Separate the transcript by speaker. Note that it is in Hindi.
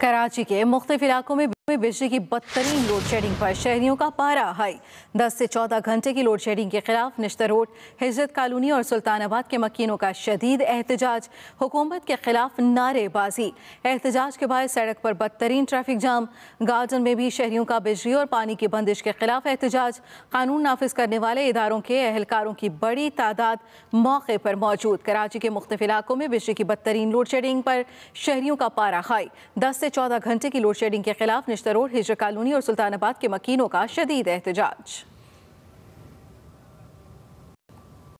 Speaker 1: कराची के मुख्तफ इलाकों में हुई बिजली की बदतरीन लोड शेडिंग पर शहरियों का पारा हाई 10 से 14 घंटे की लोड शेडिंग के खिलाफ निश्तर रोड हिजरत कॉलोनी और सुल्तानाबाद के मकीनों का शदीद एहतजाज हुकूमत के खिलाफ नारेबाजी एहतजाज के बाद सड़क पर बदतरीन ट्रैफिक जाम गार्डन में भी शहरियों का बिजली और पानी की बंदिश के खिलाफ एहतजाज कानून नाफिज करने वाले इदारों के एहलकारों की बड़ी तादाद मौके पर मौजूद कराची के मुख्त इलाकों में बिजली की बदतरीन लोड शेडिंग पर शहरियों का पारा हाई दस से चौदह घंटे की लोड शेडिंग के खिलाफ निश्तरोड़ हिजर कॉलोनी और सुल्तानाबाद के मकीनों का शदीद एहतजाज